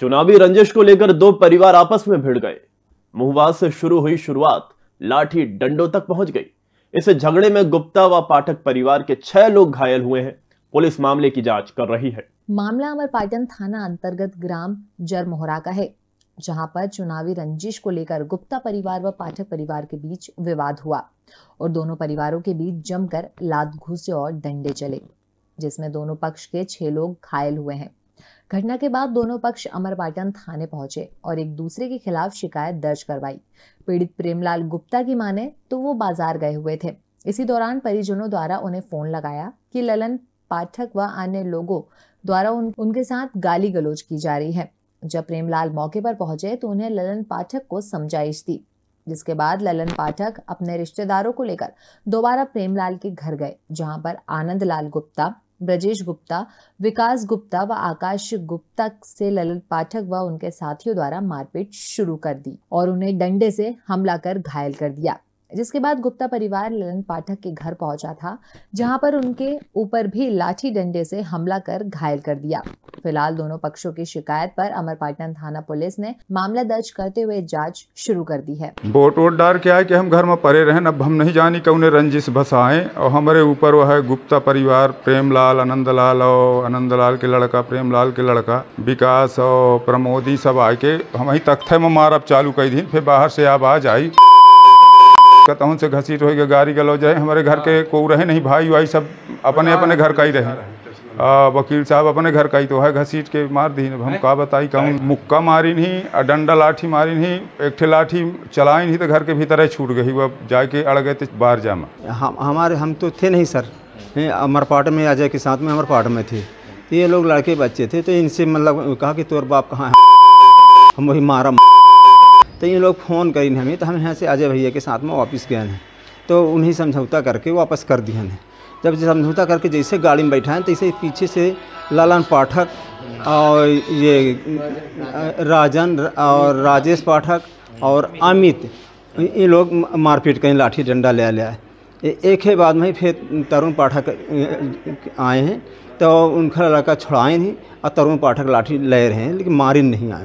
चुनावी रंजिश को लेकर दो परिवार आपस में भिड़ गए मुहवास से शुरू हुई शुरुआत लाठी डंडों तक पहुंच गई इस झगड़े में गुप्ता व पाठक परिवार के छह लोग घायल हुए हैं पुलिस मामले की जांच कर रही है मामला अमरपाटन थाना अंतर्गत ग्राम जरमोहरा का है जहां पर चुनावी रंजिश को लेकर गुप्ता परिवार व पाठक परिवार के बीच विवाद हुआ और दोनों परिवारों के बीच जमकर लात घुसे और डंडे चले जिसमें दोनों पक्ष के छह लोग घायल हुए हैं घटना के बाद दोनों पक्ष अमरपाटन थाने पहुंचे और एक दूसरे के खिलाफ शिकायत दर्ज करवाई पीड़ित प्रेमलाल गुप्ता की माने तो वो बाजार गए हुए थे इसी दौरान परिजनों द्वारा उन्हें फोन लगाया कि ललन पाठक व अन्य लोगों द्वारा उन, उनके साथ गाली गलोच की जा रही है जब प्रेमलाल मौके पर पहुंचे तो उन्हें ललन पाठक को समझाइश दी जिसके बाद ललन पाठक अपने रिश्तेदारों को लेकर दोबारा प्रेमलाल के घर गए जहां पर आनंद लाल गुप्ता ब्रजेश गुप्ता विकास गुप्ता व आकाश गुप्ता से ललित पाठक व उनके साथियों द्वारा मारपीट शुरू कर दी और उन्हें डंडे से हमला कर घायल कर दिया जिसके बाद गुप्ता परिवार ललन पाठक के घर पहुंचा था जहां पर उनके ऊपर भी लाठी डंडे से हमला कर घायल कर दिया फिलहाल दोनों पक्षों की शिकायत पर अमरपाटन थाना पुलिस ने मामला दर्ज करते हुए जांच शुरू कर दी है बोट वोट डर क्या है कि हम घर में परे रहें अब हम नहीं जानी कौन रंजिश बसाएं और हमारे ऊपर वो है गुप्ता परिवार प्रेमलाल लाल और लाल के लड़का लाल के लड़का विकास और प्रमोदी सब आके हम तख्त में मार अब चालू कर दी फिर बाहर से आवाज आई कतहूँ तो से घसीट हो गया गाड़ी गलो जाए हमारे घर के हाँ। को रहे नहीं भाई वाई सब अपने अपने घर का ही रहे आ, वकील साहब अपने घर का ही तो है घसीट के मार दी हम का बताई कहूँ मुक्का मारी नहीं डंडा लाठी मारी नहीं एक ठे लाठी चलाई नहीं तो घर के भीतर ही छूट गई वह जाके अड़ गए थे बाहर जामा हम हमारे हम तो थे नहीं सर अमरपाट में अजय के साथ में अमरपाट में थे तो ये लोग लड़के बच्चे थे तो इनसे मतलब कहा कि तोर बाप कहाँ है हम वही मारा तो इन लोग फ़ोन करीन हमें तो हम यहाँ से अजय भैया के साथ में वापस गए हैं तो उन्हें समझौता करके वापस कर दिए हैं जब समझौता करके जैसे गाड़ी में बैठा है तैसे तो पीछे से लालन पाठक और ये राजन और राजेश पाठक और अमित ये लोग मारपीट कहीं लाठी डंडा ले लिया एक ही बाद में फिर तरुण पाठक आए हैं तो उनका लड़का छुड़ाए नहीं और तरुण पाठक लाठी ले रहे हैं लेकिन मारिन नहीं आए